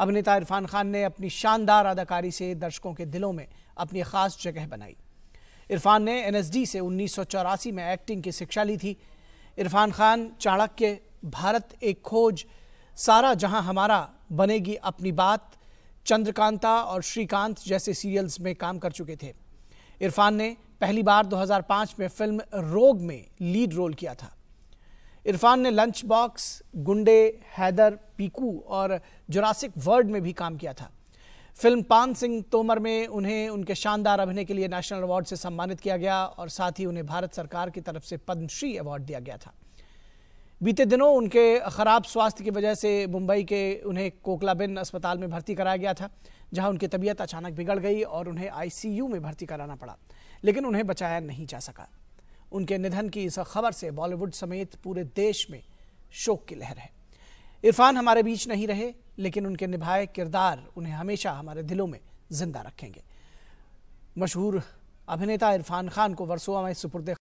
अभिनेता इरफान खान ने अपनी शानदार अदाकारी से दर्शकों के दिलों में अपनी खास जगह बनाई इरफान ने एनएसडी से उन्नीस में एक्टिंग की शिक्षा ली थी इरफान खान चाणक्य भारत एक खोज सारा जहां हमारा बनेगी अपनी बात चंद्रकांता और श्रीकांत जैसे सीरियल्स में काम कर चुके थे इरफान ने पहली बार 2005 में फिल्म रोग में लीड रोल किया था इरफान ने लंच बॉक्स गुंडे हैदर पीकू और जोरासिक वर्ल्ड में भी काम किया था फिल्म पान सिंह तोमर में उन्हें उनके शानदार अभिनय के लिए नेशनल अवार्ड से सम्मानित किया गया और साथ ही उन्हें भारत सरकार की तरफ से पद्मश्री अवार्ड दिया गया था बीते दिनों उनके खराब स्वास्थ्य की वजह से मुंबई के उन्हें कोकलाबिन अस्पताल में भर्ती कराया गया था जहां उनकी तबीयत अचानक बिगड़ गई और उन्हें आईसीयू में भर्ती कराना पड़ा लेकिन उन्हें बचाया नहीं जा सका उनके निधन की इस खबर से बॉलीवुड समेत पूरे देश में शोक की लहर है इरफान हमारे बीच नहीं रहे लेकिन उनके निभाए किरदार उन्हें हमेशा हमारे दिलों में जिंदा रखेंगे मशहूर अभिनेता इरफान खान को वर्सोवा में सुपुर्द